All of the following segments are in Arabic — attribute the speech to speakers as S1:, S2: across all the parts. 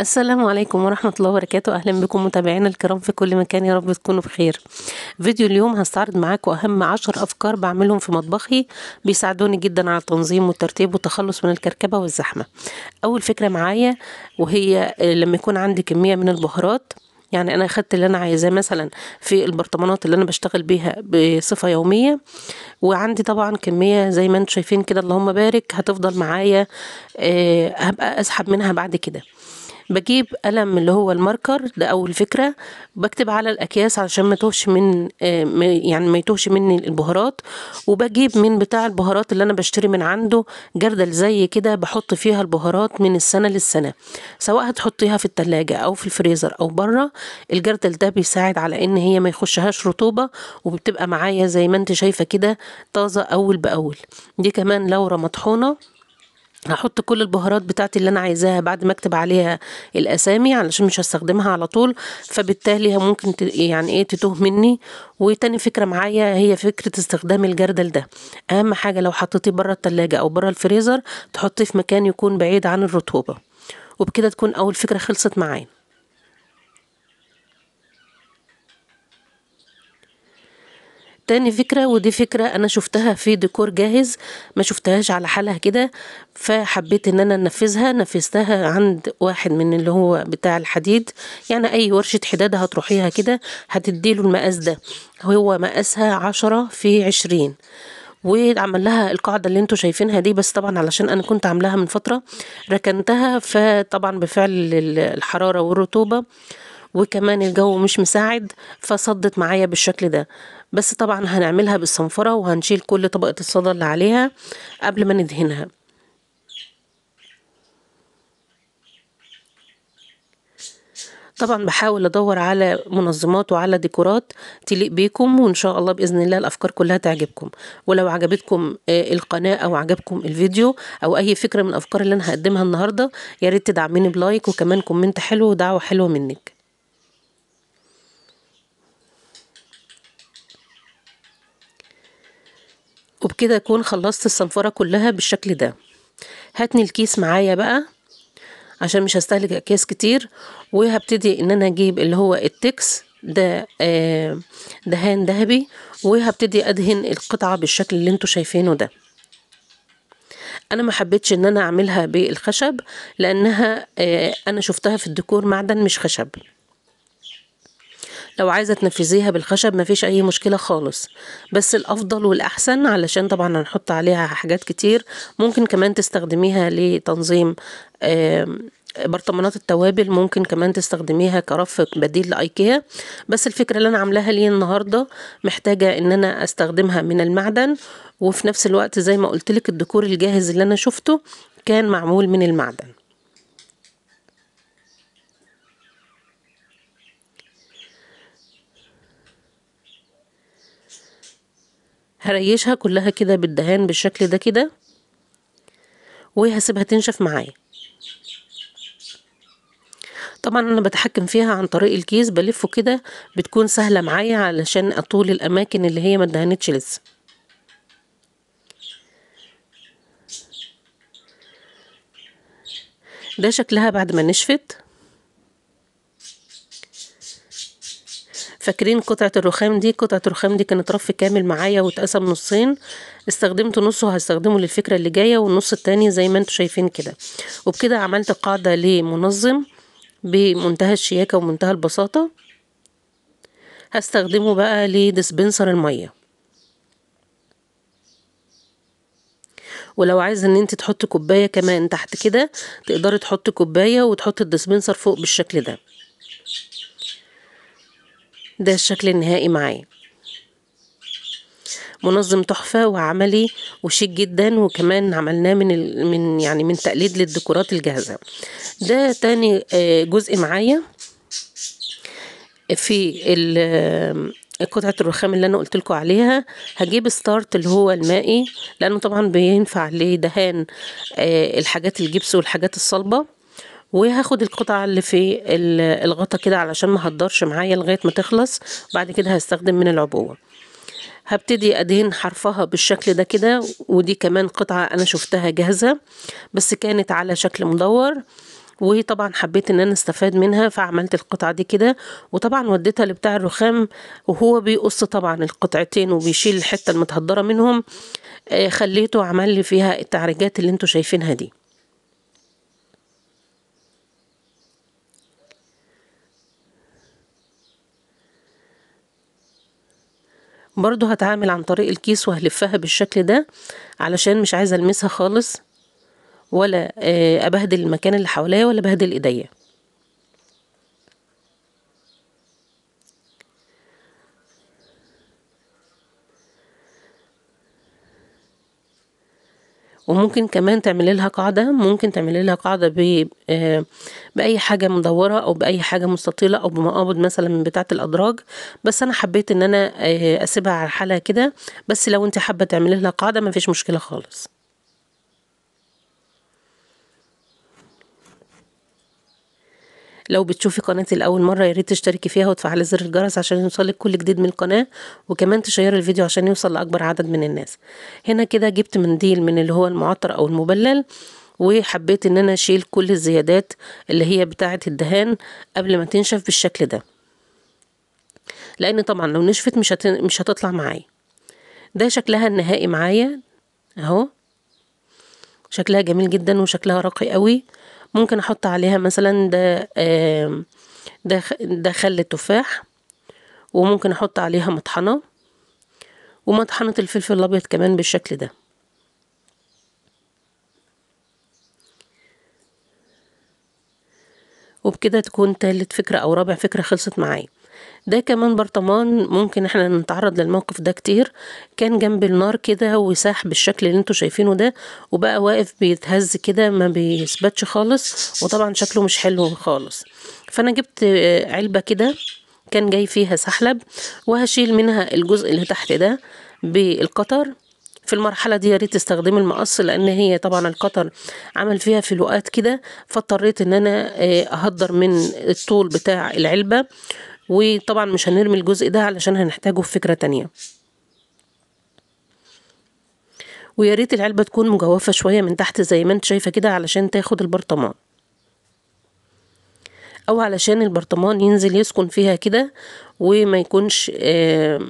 S1: السلام عليكم ورحمة الله وبركاته أهلا بكم متابعينا الكرام في كل مكان يا رب تكونوا بخير فيديو اليوم هستعرض معاكم أهم عشر أفكار بعملهم في مطبخي بيساعدوني جدا على التنظيم والترتيب والتخلص من الكركبة والزحمة أول فكرة معايا وهي لما يكون عندي كمية من البهارات يعني انا اخدت اللي انا عايزاه مثلا في البرطمانات اللي انا بشتغل بيها بصفه يوميه وعندي طبعا كميه زي ما انتم شايفين كده اللهم بارك هتفضل معايا آه، هبقى اسحب منها بعد كده بجيب قلم اللي هو الماركر ده اول فكره بكتب على الاكياس عشان ما توهش من آه، يعني ما يتوهش مني البهارات وبجيب من بتاع البهارات اللي انا بشتري من عنده جردل زي كده بحط فيها البهارات من السنه للسنه سواء هتحطيها في التلاجة او في الفريزر او بره الجردل ده بيساعد على ان هي ما يخشهاش رطوبه وبتبقى معايا زي ما انت شايفه كده طازه اول باول دي كمان لورا مطحونه هحط كل البهارات بتاعتي اللي انا عايزاها بعد ما اكتب عليها الاسامي علشان مش هستخدمها على طول فبالتالي ممكن يعني ايه تتوه مني وتاني فكره معايا هي فكره استخدام الجردل ده اهم حاجه لو حطيتيه بره التلاجة او بره الفريزر تحطيه في مكان يكون بعيد عن الرطوبه وبكده تكون اول فكره خلصت معايا تاني فكرة ودي فكرة أنا شفتها في ديكور جاهز ما شفتهاش على حالها كده فحبيت إن أنا أنفذها نفذتها عند واحد من اللي هو بتاع الحديد يعني أي ورشة حداد هتروحيها كده هتديله المقاس ده هو مقاسها عشرة في عشرين وعمل لها القاعده اللي انتم شايفينها دي بس طبعا علشان انا كنت عاملاها من فتره ركنتها فطبعا بفعل الحراره والرطوبه وكمان الجو مش مساعد فصدت معايا بالشكل ده بس طبعا هنعملها بالصنفرة وهنشيل كل طبقة الصدى اللي عليها قبل ما ندهنها طبعا بحاول ادور على منظمات وعلى ديكورات تليق بيكم وان شاء الله باذن الله الافكار كلها تعجبكم ولو عجبتكم آه، القناه او عجبكم الفيديو او اي فكره من الافكار اللي انا هقدمها النهارده يا ريت تدعميني بلايك وكمان كومنت حلو ودعوه حلوه منك بكده اكون خلصت الصنفرة كلها بالشكل ده هاتني الكيس معايا بقى عشان مش هستهلك اكياس كتير وهبتدي ان انا اجيب اللي هو التكس ده آه، دهان ذهبي وهبتدي ادهن القطعة بالشكل اللي انتوا شايفينه ده انا ما حبيتش ان انا اعملها بالخشب لانها آه، انا شفتها في الديكور معدن مش خشب لو عايزه تنفذيها بالخشب مفيش اي مشكله خالص بس الافضل والاحسن علشان طبعا هنحط عليها حاجات كتير ممكن كمان تستخدميها لتنظيم برطمانات التوابل ممكن كمان تستخدميها كرف بديل لايكيا بس الفكره اللي انا عاملاها ليه النهارده محتاجه ان انا استخدمها من المعدن وفي نفس الوقت زي ما قلت لك الديكور الجاهز اللي انا شفته كان معمول من المعدن هريشها كلها كده بالدهان بالشكل ده كده وهسيبها تنشف معايا طبعا انا بتحكم فيها عن طريق الكيس بلفه كده بتكون سهله معايا علشان اطول الاماكن اللي هي ما دهنتش لسه ده شكلها بعد ما نشفت فاكرين قطعة الرخام دي قطعة الرخام دي كانت رف كامل معايا واتقسم نصين استخدمت نصه هستخدمه للفكرة اللي جاية والنص التاني زي ما انتوا شايفين كده وبكده عملت قاعدة لمنظم بمنتهى الشياكة ومنتهى البساطة هستخدمه بقى لدسبنسر المية ولو عايزه ان انت تحطي كوبايه كمان تحت كده تقدري تحطي كوبايه وتحطي الدسبنسر فوق بالشكل ده ده الشكل النهائي معايا منظم تحفة وعملي وشيك جدا وكمان عملناه من ال... من يعني من تقليد للديكورات الجاهزة ده تاني آه، جزء معايا في ال... آه، قطعة الرخام اللي أنا قلت لكم عليها هجيب ستارت اللي هو المائي لأنه طبعا بينفع لدهان آه، الحاجات الجبس والحاجات الصلبة وهاخد القطعة اللي في الغطا كده علشان ما هتضرش معايا لغاية ما تخلص بعد كده هستخدم من العبوة هبتدي ادهن حرفها بالشكل ده كده ودي كمان قطعة انا شفتها جاهزة بس كانت على شكل مدور وطبعا حبيت ان انا استفاد منها فعملت القطعة دي كده وطبعا وديتها لبتاع الرخام وهو بيقص طبعا القطعتين وبيشيل الحتة المتهدرة منهم آه، خليته عمل لي فيها التعريجات اللي انتوا شايفينها دي برضو هتعامل عن طريق الكيس وهلفها بالشكل ده علشان مش عايزة المسها خالص ولا آه، ابهدل المكان اللي حواليا ولا بهدل ايديا وممكن كمان تعملي لها قاعدة ممكن تعملي لها قاعدة ب آه، بأي حاجة مدورة أو بأي حاجة مستطيلة أو بمقابض مثلا من بتاعة الأدراج بس أنا حبيت إن أنا آه، أسيبها على حالها كده بس لو أنت حابة تعملي لها قاعدة مفيش مشكلة خالص لو بتشوفي قناتي لاول مره يا ريت تشتركي فيها وتفعلي زر الجرس عشان يوصلك كل جديد من القناه وكمان تشيري الفيديو عشان يوصل لاكبر عدد من الناس هنا كده جبت منديل من اللي هو المعطر او المبلل وحبيت ان انا اشيل كل الزيادات اللي هي بتاعه الدهان قبل ما تنشف بالشكل ده لان طبعا لو نشفت مش مش هتطلع معايا ده شكلها النهائي معايا اهو شكلها جميل جدا وشكلها راقي قوي ممكن احط عليها مثلا ده ده ده خل التفاح وممكن احط عليها مطحنة ومطحنة الفلفل الابيض كمان بالشكل ده وبكده تكون تالت فكرة او رابع فكرة خلصت معايا ده كمان برطمان ممكن احنا نتعرض للموقف ده كتير كان جنب النار كده وساح بالشكل اللي انتوا شايفينه ده وبقى واقف بيتهز كده ما بيثبتش خالص وطبعا شكله مش حلو خالص فانا جبت آه، علبة كده كان جاي فيها سحلب وهشيل منها الجزء اللي تحت ده بالقطر في المرحلة دي يا ريت تستخدمي المقص لأن هي طبعا القطر عمل فيها فلوقات كده فاضطريت إن أنا آه، أهدر من الطول بتاع العلبة وطبعا مش هنرمي الجزء ده علشان هنحتاجه في فكرة تانية ويا ريت العلبة تكون مجوفة شوية من تحت زي ما انت شايفة كده علشان تاخد البرطمان او علشان البرطمان ينزل يسكن فيها كده وما يكونش آه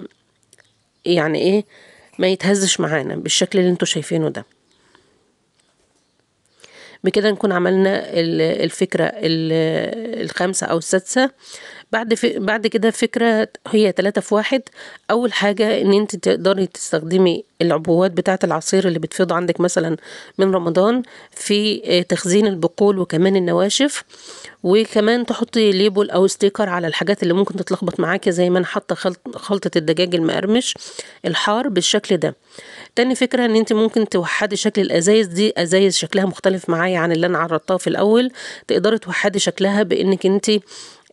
S1: يعني ايه ما يتهزش معانا بالشكل اللي انتوا شايفينه ده بكده نكون عملنا الفكرة الخامسة أو السادسة بعد في بعد كده فكرة هي تلاتة في واحد أول حاجة إن أنت تقدري تستخدمي العبوات بتاعة العصير اللي بتفيض عندك مثلا من رمضان في آه، تخزين البقول وكمان النواشف وكمان تحطي ليبل أو ستيكر على الحاجات اللي ممكن تتلخبط معاكي زي ما أنا حاطة خلطة الدجاج المقرمش الحار بالشكل ده تاني فكرة إن أنت ممكن توحدي شكل الأزايز دي أزايز شكلها مختلف معايا عن اللي أنا عرضتها في الأول تقدري توحدي شكلها بإنك أنت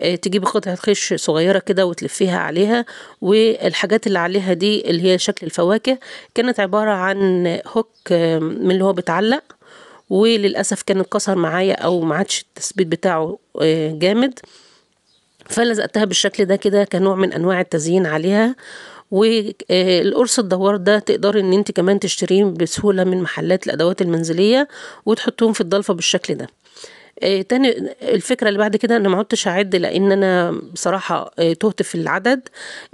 S1: آه، تجيبي قطعة خيش صغيرة كده وتلفيها عليها والحاجات اللي عليها دي اللي هي شكل الفواكه كانت عبارة عن هوك آه، من اللي هو بتعلق وللأسف كان اتكسر معايا أو معادش التثبيت بتاعه آه، جامد فلزقتها بالشكل ده كده كنوع من أنواع التزيين عليها والقرص الدوار ده تقدري ان انت كمان تشتريه بسهولة من محلات الادوات المنزلية وتحطيهم في الضلفة بالشكل ده آه، تاني الفكره اللي بعد كده انا ما عدتش اعد لان انا بصراحه آه، تهت في العدد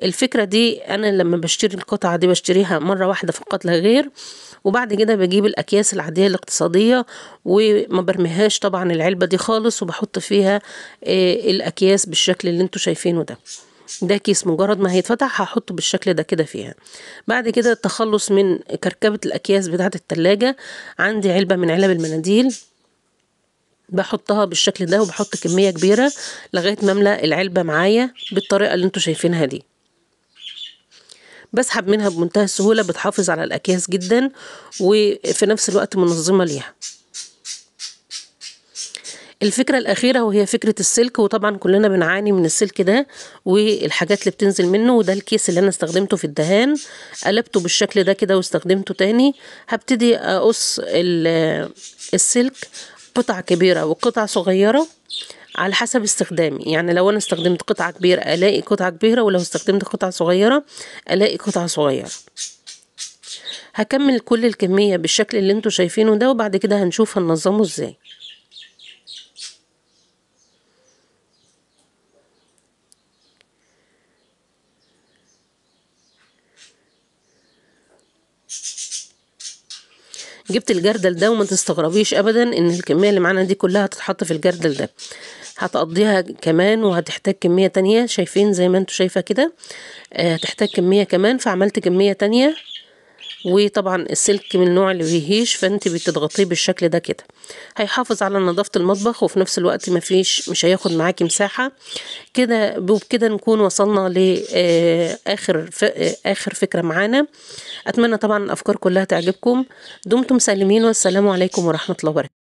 S1: الفكره دي انا لما بشتري القطعه دي بشتريها مره واحده فقط لا غير وبعد كده بجيب الاكياس العاديه الاقتصاديه وما برميهاش طبعا العلبه دي خالص وبحط فيها آه، الاكياس بالشكل اللي انتوا شايفينه ده ده كيس مجرد ما هيتفتح هحطه بالشكل ده كده فيها بعد كده التخلص من كركبة الأكياس بتاعة التلاجة عندي علبة من علب المناديل بحطها بالشكل ده وبحط كمية كبيرة لغاية ما املأ العلبة معايا بالطريقة اللي انتوا شايفينها دي بسحب منها بمنتهى السهولة بتحافظ على الأكياس جدا وفي نفس الوقت منظمة ليها الفكرة الأخيرة وهي فكرة السلك وطبعا كلنا بنعاني من السلك ده والحاجات اللي بتنزل منه وده الكيس اللي أنا استخدمته في الدهان قلبته بالشكل ده كده واستخدمته تاني هبتدي أقص السلك قطع كبيرة وقطع صغيرة على حسب استخدامي يعني لو انا استخدمت قطعة كبيرة الاقي قطعة كبيرة ولو استخدمت قطعة صغيرة الاقي قطعة صغيرة هكمل كل الكمية بالشكل اللي انتوا شايفينه ده وبعد كده هنشوف هننظمه ازاي جبت الجردل ده وما تستغربيش ابدا ان الكميه اللي معانا دي كلها هتتحط في الجردل ده هتقضيها كمان وهتحتاج كميه تانية شايفين زي ما انتوا شايفه كده آه، هتحتاج كميه كمان فعملت كميه تانية وطبعا السلك من النوع اللي بيهيش فانت بتضغطيه بالشكل ده كده هيحافظ على نظافة المطبخ وفي نفس الوقت فيش مش هياخد معاكي مساحة كده وبكده نكون وصلنا لآخر آه، آه، آخر فكرة معانا أتمنى طبعا الأفكار كلها تعجبكم دمتم سالمين والسلام عليكم ورحمة الله وبركاته